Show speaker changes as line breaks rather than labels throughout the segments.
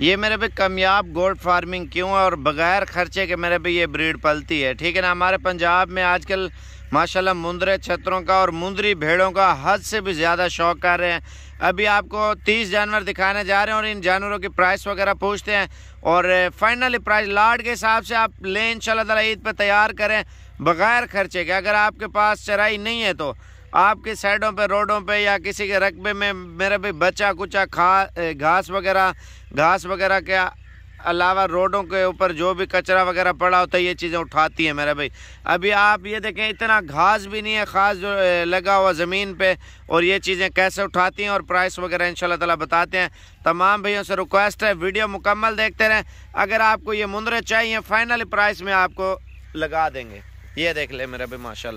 ये मेरे भी कामयाब गोल्ड फार्मिंग क्यों है और बग़ैर ख़र्चे के मेरे भी ये ब्रीड पलती है ठीक है ना हमारे पंजाब में आजकल माशाल्लाह मुंदरे छतरों का और मुंदरी भेड़ों का हद से भी ज़्यादा शौक कर रहे हैं अभी आपको तीस जानवर दिखाने जा रहे हैं और इन जानवरों की प्राइस वगैरह पूछते हैं और फाइनली प्राइस लाड के हिसाब से आप लें इन शाला ईद पर तैयार करें बग़ैर खर्चे के अगर आपके पास चराई नहीं है तो आपकी साइडों पे रोडों पे या किसी के रकबे में मेरा भी बचा कुचा खा घास वगैरह घास वगैरह के अलावा रोडों के ऊपर जो भी कचरा वगैरह पड़ा होता है ये चीज़ें उठाती हैं मेरा भाई अभी आप ये देखें इतना घास भी नहीं है खास जो लगा हुआ ज़मीन पे और ये चीज़ें कैसे उठाती हैं और प्राइस वगैरह इन ताला बताते हैं तमाम भैयों से रिक्वेस्ट है वीडियो मुकम्मल देखते रहें अगर आपको ये मुंदरे चाहिए फाइनल प्राइस में आपको लगा देंगे ये देख ले मेरा भाई माशा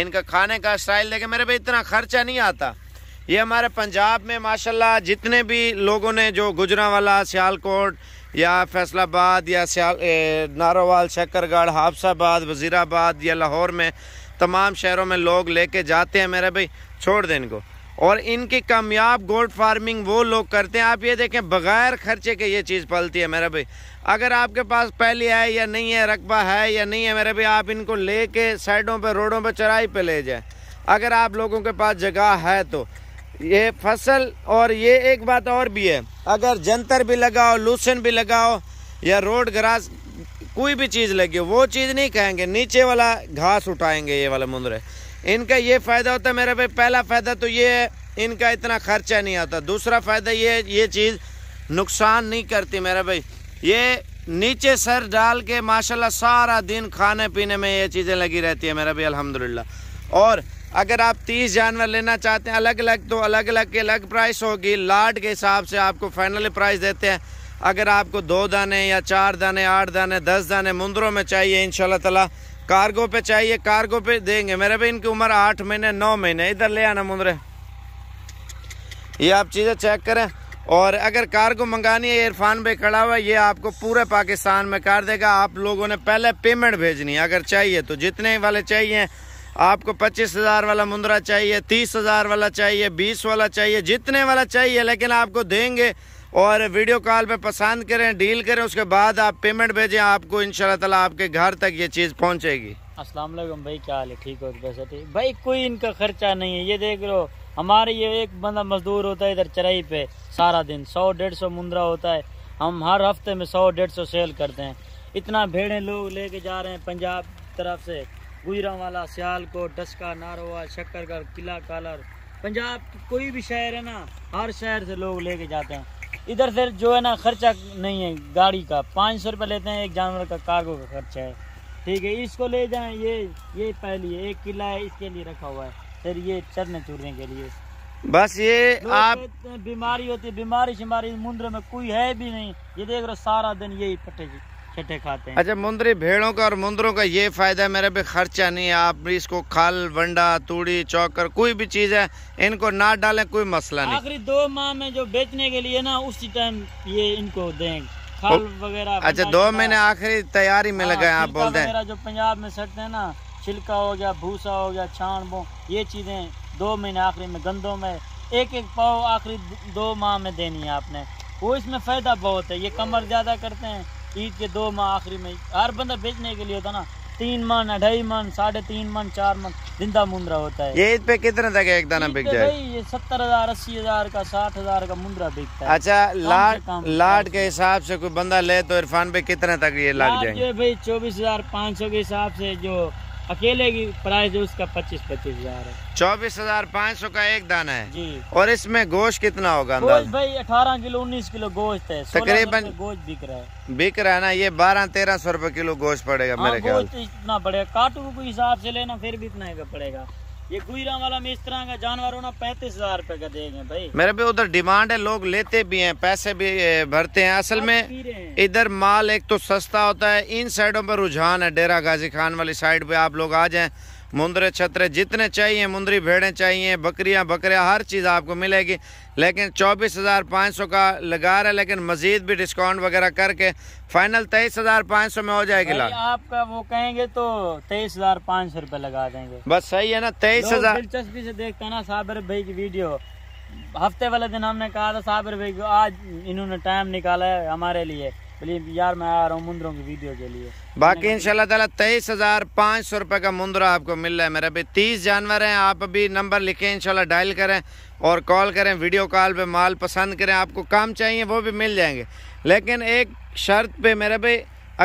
इनका खाने का स्टाइल देखे मेरे पे इतना खर्चा नहीं आता ये हमारे पंजाब में माशाल्लाह जितने भी लोगों ने जो गुजरावाला सियालकोट या फैसलाबाद या सियाल नारोवाल शक्करगढ़ हाफसाबाद वज़ीराबाद या लाहौर में तमाम शहरों में लोग लेके जाते हैं मेरे भाई छोड़ दें इनको और इनकी कामयाब गोल्ड फार्मिंग वो लोग करते हैं आप ये देखें बग़ैर खर्चे के ये चीज़ पलती है मेरा भाई अगर आपके पास पहली है या नहीं है रकबा है या नहीं है मेरा भाई आप इनको ले कर साइडों पर रोडों पर चराई पर ले जाए अगर आप लोगों के पास जगह है तो ये फसल और ये एक बात और भी है अगर जंतर भी लगाओ लूसन भी लगाओ या रोड ग्रास कोई भी चीज़ लगी वो चीज़ नहीं कहेंगे नीचे वाला घास उठाएंगे ये वाला मुंदरे इनका ये फ़ायदा होता है मेरे भाई पहला फ़ायदा तो ये है इनका इतना खर्चा नहीं आता दूसरा फ़ायदा ये ये चीज़ नुकसान नहीं करती मेरा भाई ये नीचे सर डाल के माशाल्लाह सारा दिन खाने पीने में ये चीज़ें लगी रहती है मेरा भाई अल्हम्दुलिल्लाह और अगर आप तीस जानवर लेना चाहते हैं तो अलग अलग तो अलग अलग की अलग प्राइस होगी लाट के हिसाब से आपको फाइनल प्राइस देते हैं अगर आपको दो दाने या चार दाने आठ दाने दस दाने मुंदरों में चाहिए इन ताला कार्गो पे चाहिए कार्गो पे देंगे मेरे भाई इनकी उम्र आठ महीने नौ महीने इधर ले आना मुंद्रे ये आप चीज़ें चेक करें और अगर कार्गो मंगानी है इरफान भाई खड़ा हुआ है ये आपको पूरे पाकिस्तान में कर देगा आप लोगों ने पहले पेमेंट भेजनी है अगर चाहिए तो जितने वाले चाहिए आपको पच्चीस हज़ार वाला मुंद्रा चाहिए तीस हज़ार वाला चाहिए बीस वाला चाहिए जितने वाला चाहिए लेकिन आपको देंगे और वीडियो कॉल पे पसंद करें डील करें उसके बाद आप पेमेंट भेजें आपको इन तला आपके घर तक ये चीज़ पहुँचेगी
असलम भाई क्या हाल है ठीक हो तो वैसे ठीक तो। भाई कोई इनका खर्चा नहीं है ये देख लो हमारे ये एक बंदा मजदूर होता है इधर चराई पे सारा दिन सौ डेढ़ सौ मुंदरा होता है हम हर हफ्ते में सौ डेढ़ सौ सेल करते हैं इतना भेड़े लोग लेके जा रहे हैं पंजाब तरफ से गुजरा सियाल सियालकोट डस्का नारोवा शक्करगढ़ किला कालर पंजाब कोई भी शहर है ना हर शहर से लोग लेके जाते हैं इधर से जो है ना खर्चा नहीं है गाड़ी का पाँच सौ रुपये लेते हैं एक जानवर का कार्गो का खर्चा है ठीक है इसको ले जाए ये ये पहली है एक किला है इसके लिए रखा हुआ है फिर ये चरने चूरने के लिए बस ये आप बीमारी होती है बीमारी शिमारी मुंद्र में कोई है भी नहीं ये देख रहे सारा दिन यही पटेगी छठे खाते हैं अच्छा
मुंदरी भेड़ों का और मुंदरों का ये फायदा है मेरे पे खर्चा नहीं है आप भी इसको खल वंडा तूड़ी चौकर कोई भी चीज है इनको ना डालें कोई मसला नहीं आखिरी
दो माह में जो बेचने के लिए ना उसी टाइम ये इनको दें खल वगैरह अच्छा दो महीने
आखिरी तैयारी में हाँ, लगा आप बोलते हैं
जो पंजाब में सटते हैं ना छिलका हो गया भूसा हो गया छाण बो ये चीजें दो महीने आखिरी में गंदों में एक एक पाव आखिरी दो माह में देनी है आपने वो इसमें फ़ायदा बहुत है ये कमर ज़्यादा करते हैं ईद के दो माह आखिरी में हर बंदा बेचने के लिए होता ना तीन मन अढ़ाई मन साढ़े तीन मन चार मन जिंदा मुंद्रा होता है ये ईद
पे कितने तक एक दाना बिक जाए
ये सत्तर हजार अस्सी हजार का साठ हजार का मुंद्रा बिकता है अच्छा लाट लाट
के हिसाब से कोई बंदा ले तो इरफान भाई कितने तक ये लग जाए
भाई चौबीस हजार पाँच सौ के हिसाब से जो अकेले की प्राइस उसका पच्चीस पच्चीस हजार है चौबीस हजार पाँच सौ का एक दाना है जी
और इसमें गोश्त कितना होगा गोश्त
भाई अठारह किलो उन्नीस किलो गोश्त है तकरीबन गोश्त बिक रहा है
बिक रहा है ना ये बारह तेरह सौ रूपए किलो गोश्त पड़ेगा हाँ, मेरे ख्याल
इतना पड़ेगा काटू के हिसाब से लेना फिर भी इतना पड़ेगा ये गुजरा वाला में इस तरह का जानवर होना पैंतीस हजार रूपए का देंगे भाई
मेरे पे उधर डिमांड है लोग लेते भी हैं पैसे भी भरते हैं असल में इधर माल एक तो सस्ता होता है इन साइडों पर रुझान है डेरा गाजी खान वाली साइड पे आप लोग आ जाए मुंदरे छतरे जितने चाहिए मुंदरी भेड़े चाहिए बकरियां बकरियां हर चीज़ आपको मिलेगी लेकिन चौबीस हज़ार पाँच सौ का लगा रहा है लेकिन मज़ीद भी डिस्काउंट वगैरह करके फाइनल तेईस हज़ार पाँच सौ में हो जाएगी लाल
आपका वो कहेंगे तो तेईस हज़ार पाँच सौ रूपए लगा देंगे
बस सही है ना तेईस हज़ार
दिलचस्पी से देखते हैं ना साबिर भाई की वीडियो हफ्ते वाले दिन हमने कहा था साबिर भाई को आज इन्होंने टाइम निकाला है हमारे लिए यार मैं आ रहा हूँ की वीडियो के लिए
बाकी इनशाला तला तेईस हज़ार पाँच सौ रुपये का मुंद्रा आपको मिल रहा है मेरा भाई तीस जानवर हैं आप अभी नंबर लिखें इनशाला डायल करें और कॉल करें वीडियो कॉल पे माल पसंद करें आपको काम चाहिए वो भी मिल जाएंगे लेकिन एक शर्त पे मेरे भाई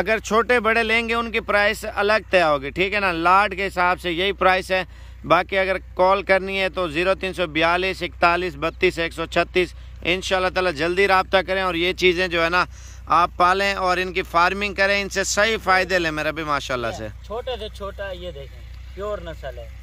अगर छोटे बड़े लेंगे उनकी प्राइस अलग तय होगी ठीक है ना लाड के हिसाब से यही प्राइस है बाकी अगर कॉल करनी है तो ज़ीरो तीन सौ बयालीस इकतालीस बत्तीस एक सौ छत्तीस इन शाला जल्दी रबता करें और ये चीज़ें जो है ना आप पालें और इनकी फार्मिंग करें इनसे सही फायदे लें मेरा भी माशाल्लाह से
छोटे से छोटा ये देखें प्योर नस्ल है